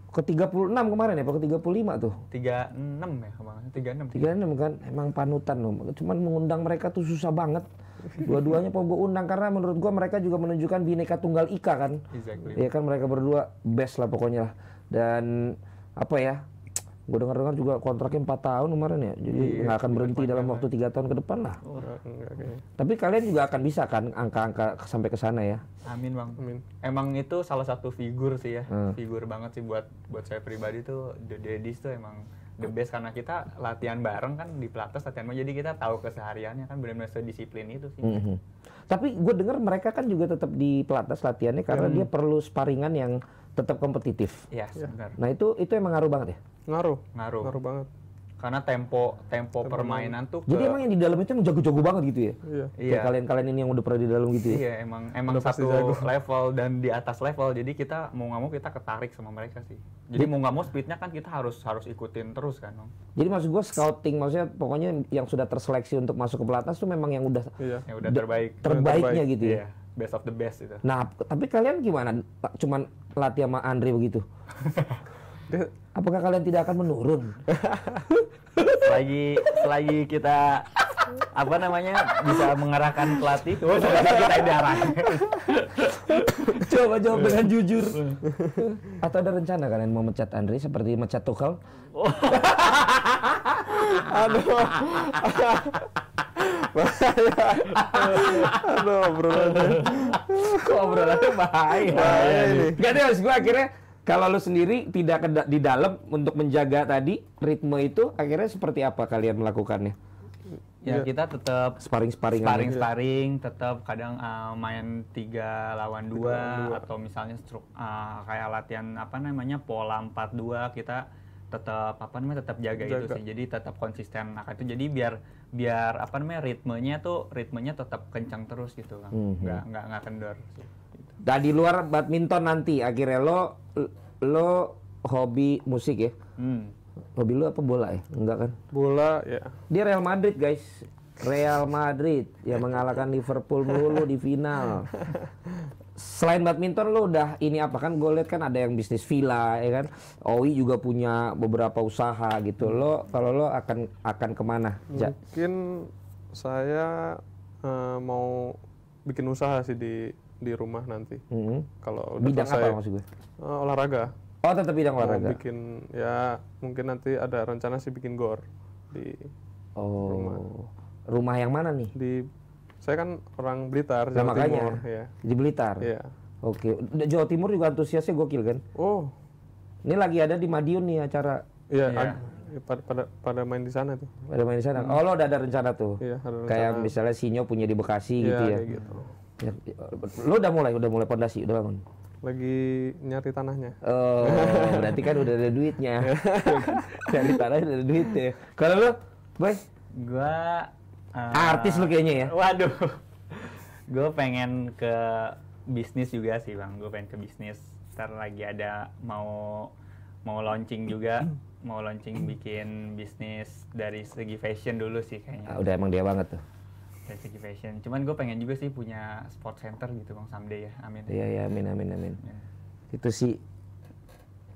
Ke 36 kemarin ya, ke 35 tuh. 36 ya kemarin, 36. 36 kan, emang panutan loh. Cuman mengundang mereka tuh susah banget. Dua-duanya mau gue undang karena menurut gue mereka juga menunjukkan bineka tunggal ika kan. Exactly. Ya kan mereka berdua best lah pokoknya lah. Dan apa ya, Gue dengar-dengar juga kontraknya 4 tahun kemarin ya. Jadi iya, nggak akan iya, berhenti dalam waktu tiga tahun ke depan lah. Oh, enggak, Tapi kalian juga akan bisa kan angka-angka sampai ke sana ya. Amin, Bang. Amin. Emang itu salah satu figur sih ya. Hmm. Figur banget sih buat buat saya pribadi tuh The Daddies tuh emang the best karena kita latihan bareng kan di pelatnas latihan bareng jadi kita tahu kesehariannya kan benar-benar sedisiplin itu sih. Mm -hmm. Tapi gue dengar mereka kan juga tetap di pelatnas latihannya karena hmm. dia perlu sparingan yang tetap kompetitif. Yes, ya. Iya. benar. Nah itu itu yang ngaruh banget ya. Ngaruh, ngaruh, ngaruh banget. Karena tempo tempo, tempo permainan tuh. Ke... Jadi emang yang di dalam itu emang jago-jago banget gitu ya. Iya. Yeah. kalian-kalian ini yang udah pernah di dalam gitu ya. Iya emang emang udah satu jago. level dan di atas level. Jadi kita mau nggak mau kita ketarik sama mereka sih. Jadi, Jadi mau nggak mau speednya kan kita harus harus ikutin terus kan. Om. Jadi maksud gue scouting maksudnya pokoknya yang sudah terseleksi untuk masuk ke pelatnas tuh memang yang udah. yeah. Yang udah terbaik. Terbaiknya terbaik. gitu ya. Iya best of the best itu. Nah, tapi kalian gimana? Cuman latih sama Andre begitu. Apakah kalian tidak akan menurun? selagi selagi kita apa namanya bisa mengarahkan pelatih, oh, selagi kita diarahkan. coba jawab dengan jujur. Atau ada rencana kalian mau mecat Andre seperti mecat Tuchel? Oh. Aduh. Aduh, obrolan. Kok obrolannya bahaya. Ya? Bahaya ini. Gak deh, harus gue akhirnya kalau lu sendiri tidak di dalam untuk menjaga tadi ritme itu akhirnya seperti apa kalian melakukannya? Ya, ya. kita tetap sparring iya. sparring sparring sparring tetap kadang uh, main tiga lawan dua atau misalnya struk, uh, eh, kayak latihan apa namanya pola empat dua kita tetap apa namanya tetap jaga, jaga. itu sih jadi tetap konsisten nah itu jadi biar biar apa namanya ritmenya tuh ritmenya tetap kencang terus gitu kan mm-hmm. nggak nggak nggak kendor gitu. nah di luar badminton nanti akhirnya lo lo hobi musik ya mm. hobi lo apa bola ya enggak kan bola ya dia Real Madrid guys Real Madrid yang mengalahkan Liverpool melulu di final selain badminton lo udah ini apa kan gue lihat kan ada yang bisnis villa ya kan Owi juga punya beberapa usaha gitu hmm. lo kalau lo akan akan kemana ja? mungkin saya uh, mau bikin usaha sih di di rumah nanti mm -hmm. kalau bidang selesai, apa maksud gue uh, olahraga oh tetap bidang mau olahraga bikin ya mungkin nanti ada rencana sih bikin gor di oh. rumah rumah yang mana nih di saya kan orang Blitar, nah, Jawa nah, makanya, Timur. Ya. Di Blitar. Iya. Oke. Jawa Timur juga antusiasnya gokil kan? Oh. Ini lagi ada di Madiun nih acara. Iya. Ya. Pada, pada pada main di sana tuh. Pada main di sana. Hmm. Oh lo udah ada rencana tuh. Iya. Ada rencana. misalnya Sinyo punya di Bekasi ya, gitu ya. Iya gitu. Ya, lo udah mulai, udah mulai pondasi, udah bangun lagi nyari tanahnya. Oh, berarti kan udah ada duitnya. nyari tanahnya udah ada duitnya. Kalau lo, Boy? Gua Uh, Artis lu kayaknya ya. Waduh. gue pengen ke bisnis juga sih bang. Gue pengen ke bisnis. Ntar lagi ada mau mau launching juga. Mau launching bikin bisnis dari segi fashion dulu sih kayaknya. Uh, udah emang dia banget tuh dari segi fashion. Cuman gue pengen juga sih punya sport center gitu bang someday ya, amin. Iya ya, amin amin amin. Ya. Itu sih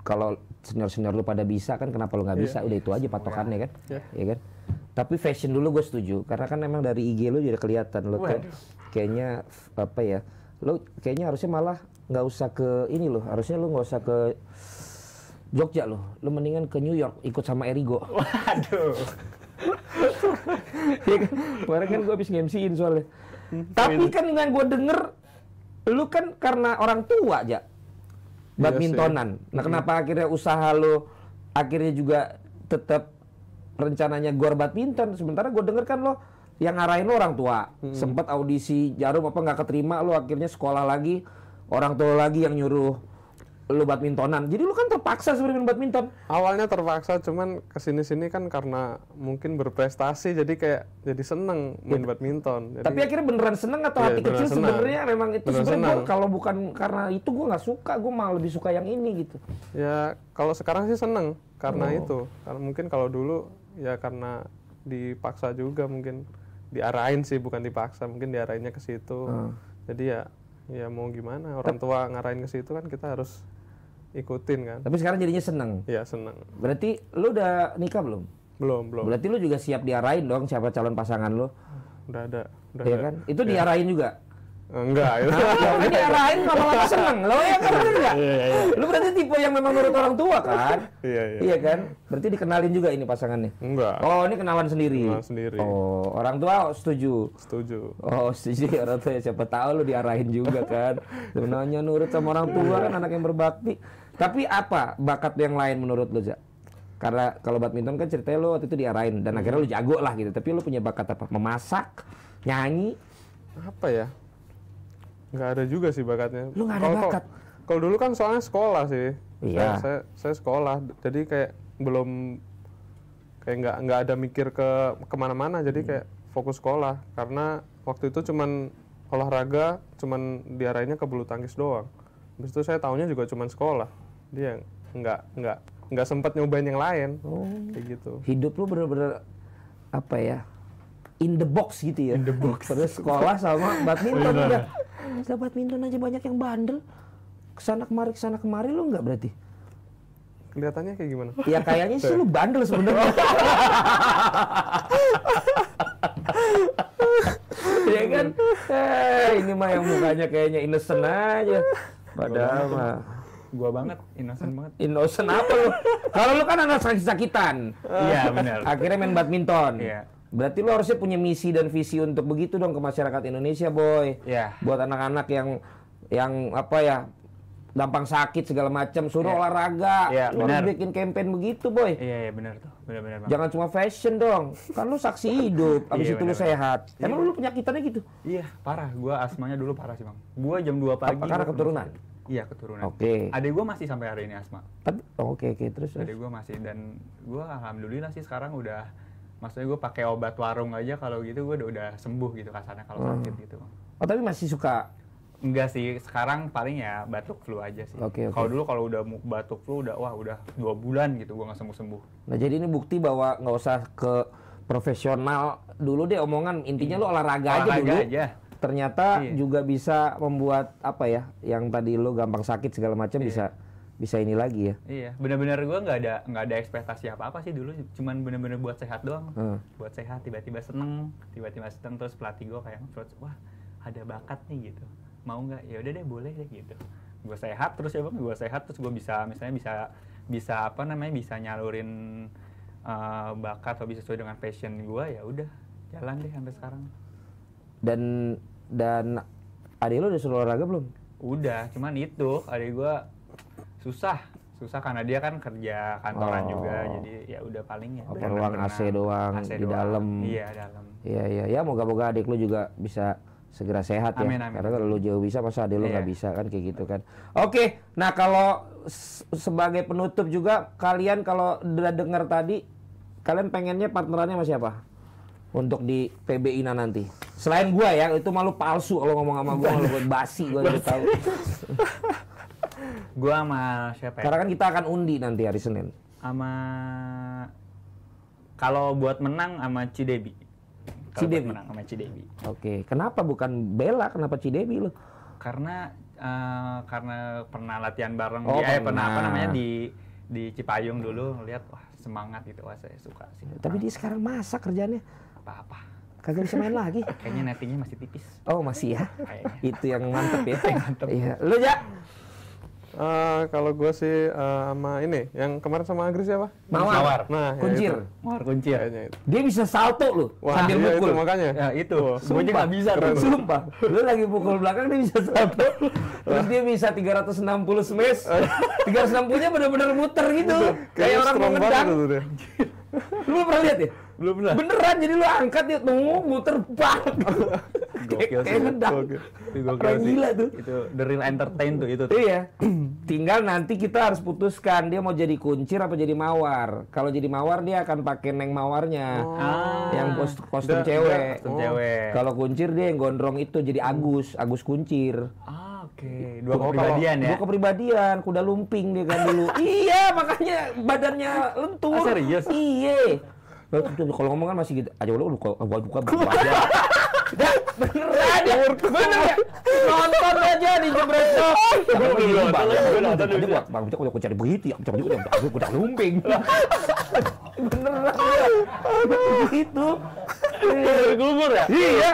kalau senior senior lu pada bisa kan, kenapa lu nggak iya. bisa? Ya. Udah itu aja patokannya iya. kan, Iya ya kan. Tapi fashion dulu gue setuju karena kan emang dari IG lu udah kelihatan lo kayak, kayaknya apa ya? Lo kayaknya harusnya malah nggak usah ke ini loh, harusnya lo nggak usah ke Jogja loh, lo mendingan ke New York ikut sama Erigo. Waduh. ya kan? Kemarin kan gue habis ngemsiin soalnya. Hmm. Tapi kan dengan gue denger, lo kan karena orang tua aja iya badmintonan. Nah, kenapa akhirnya usaha lo akhirnya juga tetap rencananya gor badminton sementara gue denger kan lo yang ngarahin lo orang tua hmm. sempat audisi jarum apa nggak keterima lo akhirnya sekolah lagi orang tua lagi yang nyuruh lo badmintonan jadi lo kan terpaksa sebenarnya main badminton awalnya terpaksa cuman kesini sini kan karena mungkin berprestasi jadi kayak jadi seneng main ya. badminton jadi, tapi akhirnya beneran seneng atau ya, hati kecil sebenarnya memang itu sebenarnya kalau bukan karena itu gue nggak suka gue malah lebih suka yang ini gitu ya kalau sekarang sih seneng karena oh. itu karena mungkin kalau dulu ya karena dipaksa juga mungkin diarahin sih bukan dipaksa mungkin diarahinnya ke situ hmm. jadi ya ya mau gimana orang tua ngarahin ke situ kan kita harus ikutin kan tapi sekarang jadinya seneng ya seneng berarti lu udah nikah belum belum belum berarti lu juga siap diarahin dong siapa calon pasangan lu udah ada udah ya ada. kan itu ya. diarahin juga Enggak. Nah, itu diarahin sama lagi seneng. Lo yang kan bener Iya, iya. iya. Lo berarti tipe yang memang menurut orang tua kan? iya, iya. Iya kan? Berarti dikenalin juga ini pasangannya? Enggak. Oh, ini kenalan sendiri. Kenalan sendiri. Oh, orang tua setuju. Setuju. Oh, setuju orang tua siapa tahu lo diarahin juga kan. Sebenarnya nurut sama orang tua kan anak yang berbakti. Tapi apa bakat yang lain menurut lo, Zak? Karena kalau badminton kan ceritanya lo waktu itu diarahin dan akhirnya lo jago lah gitu. Tapi lo punya bakat apa? Memasak, nyanyi, apa ya? nggak ada juga sih bakatnya lu nggak ada kalo, bakat kalau dulu kan soalnya sekolah sih iya saya, saya, saya sekolah jadi kayak belum kayak nggak nggak ada mikir ke kemana-mana jadi hmm. kayak fokus sekolah karena waktu itu cuman olahraga cuman diarahinnya ke bulu tangkis doang habis itu saya tahunya juga cuman sekolah dia nggak nggak nggak sempat nyobain yang lain oh. kayak gitu hidup lu bener-bener apa ya in the box gitu ya in the box terus sekolah sama badminton Gak badminton aja banyak yang bandel. Kesana kemari, kesana kemari lu nggak berarti? Kelihatannya kayak gimana? Ya kayaknya sih lu bandel sebenarnya. ya kan? Eh, ini mah yang mukanya kayaknya innocent aja. Padahal mah gua banget, innocent banget. Innocent apa lu? Kalau lu kan anak sakit-sakitan. Iya, benar. Akhirnya main badminton. Iya. Berarti lo harusnya punya misi dan visi untuk begitu dong ke masyarakat Indonesia, boy. Yeah. Buat anak-anak yang yang apa ya gampang sakit segala macam suruh yeah. olahraga. Yeah, lo bener. bikin campaign begitu, boy. Iya, yeah, yeah, benar tuh. Bener-bener. Jangan cuma fashion dong. Kan lo saksi hidup, abis yeah, itu bener, lo sehat. Yeah. Emang lo penyakitannya gitu? Iya, parah. Gua asmanya dulu parah sih, Bang. Gua jam 2 pagi. Apa karena keturunan? Iya keturunan. Oke. Okay. Adik gue masih sampai hari ini asma. Tapi. Oke oke okay, terus. Ada gua masih dan gua alhamdulillah sih sekarang udah maksudnya gue pakai obat warung aja kalau gitu gue udah, udah sembuh gitu kasarnya kalau hmm. sakit gitu oh tapi masih suka Enggak sih, sekarang paling ya batuk flu aja sih. Okay, okay. Kalau dulu kalau udah batuk flu udah wah udah dua bulan gitu gue nggak sembuh sembuh. Nah jadi ini bukti bahwa nggak usah ke profesional dulu deh omongan intinya hmm. lo olahraga, olahraga aja dulu. Aja. Ternyata iya. juga bisa membuat apa ya yang tadi lo gampang sakit segala macam iya. bisa bisa ini lagi ya iya benar-benar gue nggak ada nggak ada ekspektasi apa apa sih dulu cuman benar-benar buat sehat doang hmm. buat sehat tiba-tiba seneng tiba-tiba seneng terus pelatih gue kayak wah ada bakat nih gitu mau nggak ya udah deh boleh deh gitu gue sehat terus ya bang gue sehat terus gue bisa misalnya bisa bisa apa namanya bisa nyalurin uh, bakat atau bisa sesuai dengan passion gue ya udah jalan deh sampai sekarang dan dan adik lo udah suruh olahraga belum udah cuman itu adik gue susah susah karena dia kan kerja kantoran oh. juga jadi ya udah paling ya apa ruang AC doang AC di dalam iya dalam iya iya ya moga-moga adik lu juga bisa segera sehat amin, ya amin. karena kalau lu jauh bisa masa adik lu nggak iya. bisa kan kayak gitu kan oke nah kalau sebagai penutup juga kalian kalau udah dengar tadi kalian pengennya partnerannya sama siapa untuk di PBI na nanti selain gua ya itu malu palsu kalau ngomong sama gua lu basi gua udah tahu Gua sama siapa ya? Karena kan kita akan undi nanti hari Senin. Sama kalau buat menang sama Cidebi. Kalo Cidebi. menang sama Cidebi. Oke, okay. kenapa bukan Bella? Kenapa Cidebi lo? Karena uh, karena pernah latihan bareng oh, dia, eh, pernah. Eh, pernah apa namanya di di Cipayung dulu lihat wah semangat gitu wah saya suka sih. Tapi dia sekarang masa kerjanya. Apa-apa. Kagak bisa main lagi. Kayaknya netinya masih tipis. Oh masih ya? Kayaknya. Itu yang mantep ya. mantep. Iya. Lu ya. Uh, kalau gue sih uh, sama ini, yang kemarin sama Agri siapa? Mawar. Mawar. Nah, ya kuncir. Ya Mawar kuncir. itu. Dia bisa salto loh Wah, sambil iya mukul. Itu, makanya. Ya itu. Oh, bisa tuh, sumpah. Lu lagi pukul belakang dia bisa salto. Terus dia bisa 360 smash. 360-nya eh. benar-benar muter gitu. Kayak, Kayak orang mau ngedang. lu belum pernah lihat ya? Belum pernah. Beneran jadi lu angkat dia tunggu muter banget. gokil sih. Kayak gokil. Orang gila tuh. Itu the real entertain tuh itu. Tuh. Iya. Tinggal nanti kita harus putuskan dia mau jadi kuncir apa jadi mawar. Kalau jadi mawar dia akan pakai neng mawarnya. Oh. Yang kostum cewek. Kostum oh. cewek. Kalau kuncir dia yang gondrong itu jadi Agus, Agus kuncir. Ah. Oke, dua kepribadian ya. Dua kepribadian, kuda lumping dia kan dulu. iya, makanya badannya lentur. Ah, serius? Iya. Kalau ngomong kan masih gitu, aja lu buka buka buka aja beneran ya beneran ya nonton aja di jebret dong gue belum bang jadi buat bang udah gue cari begitu ya udah udah udah udah lumping beneran begitu kubur iya, ya iya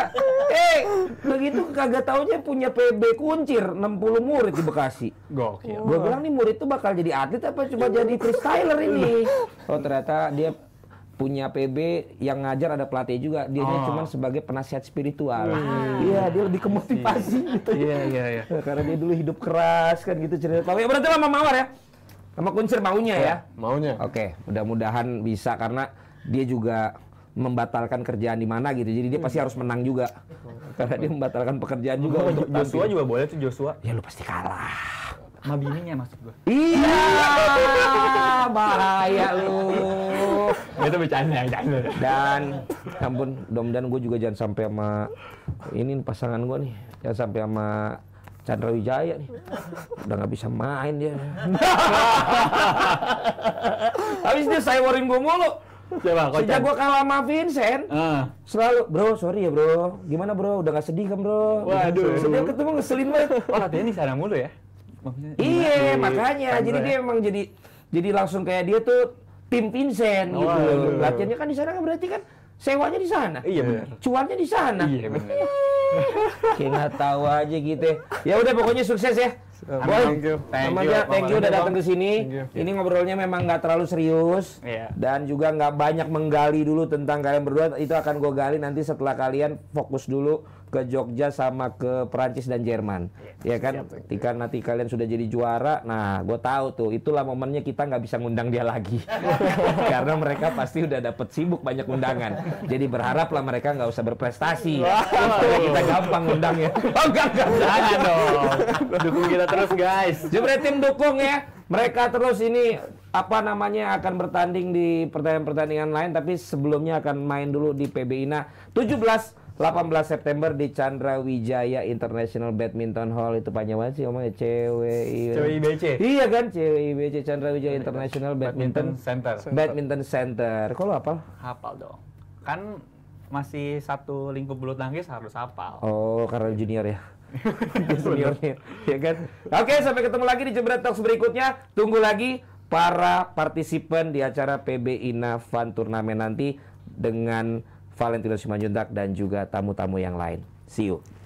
eh begitu kagak taunya punya PB kuncir 60 murid di Bekasi gokil gue bilang nih murid tuh bakal jadi atlet apa cuma iya. jadi freestyler ini iya. oh ternyata dia punya PB yang ngajar ada pelatih juga dia oh. Ah. cuma sebagai penasihat spiritual iya yeah, dia lebih ke yeah. gitu iya iya iya karena dia dulu hidup keras kan gitu cerita tapi ya berarti sama Mawar ya sama Kuncir maunya ya, ya? maunya oke okay. mudah-mudahan bisa karena dia juga membatalkan kerjaan di mana gitu jadi dia pasti hmm. harus menang juga karena dia membatalkan pekerjaan juga untuk Joshua juga boleh tuh Joshua ya lu pasti kalah Mabininya maksud gua. Iya, bahaya lu. Itu bercanda, bercanda. Dan ampun, mudah-mudahan gua juga jangan sampai sama ini pasangan gua nih, jangan sampai sama Chandra Wijaya nih. Udah nggak bisa main dia. Habis dia saya warin gua mulu. Coba, Sejak gue kalah sama Vincent, uh. selalu bro, sorry ya bro, gimana bro, udah gak sedih kan bro? Waduh, setiap ketemu ngeselin banget. Oh latihan di sana mulu ya? maksudnya iya makanya kan jadi dia emang jadi jadi langsung kayak dia tuh tim Vincent oh, gitu aduh. latihannya kan di sana kan berarti kan sewanya di sana iya benar cuannya di sana iya benar kita tahu aja gitu ya. ya udah pokoknya sukses ya Boy, thank you, thank you, thank you, thank you udah ya, datang ke sini. Ini ngobrolnya memang nggak terlalu serius yeah. dan juga nggak banyak menggali dulu tentang kalian berdua. Itu akan gue gali nanti setelah kalian fokus dulu ke Jogja sama ke Perancis dan Jerman. Ya, ya kan, ketika nanti kalian sudah jadi juara, nah gue tahu tuh itulah momennya kita nggak bisa ngundang dia lagi karena mereka pasti udah dapet sibuk banyak undangan. Jadi berharaplah mereka nggak usah berprestasi. Supaya kita gampang ngundangnya. Oh enggak, enggak, jangan dong. Dukung kita terus guys. tim dukung ya. Mereka terus ini apa namanya akan bertanding di pertandingan-pertandingan lain tapi sebelumnya akan main dulu di PBINA 17 18 September di Chandra Wijaya International Badminton Hall itu panjang banget sih omongnya cewek iya. cewek IBC iya kan cewek IBC Chandra Wijaya International Badminton, Badminton Center Badminton Center kalau apa hafal dong kan masih satu lingkup bulu tangkis harus hafal oh karena junior ya Junior, ya, ya kan oke sampai ketemu lagi di Jember Talks berikutnya tunggu lagi para partisipan di acara PB Navan Turnamen nanti dengan Valentino Simanjuntak dan juga tamu-tamu yang lain. See you.